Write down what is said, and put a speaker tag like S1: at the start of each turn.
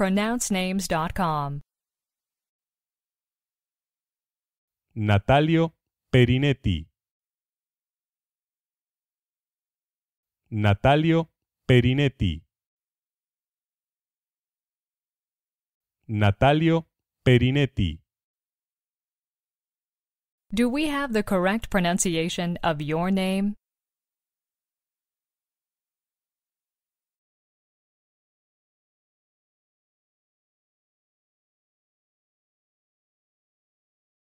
S1: pronouncenames.com.
S2: Natalio Perinetti. Natalio Perinetti. Natalio Perinetti.
S1: Do we have the correct pronunciation of your name?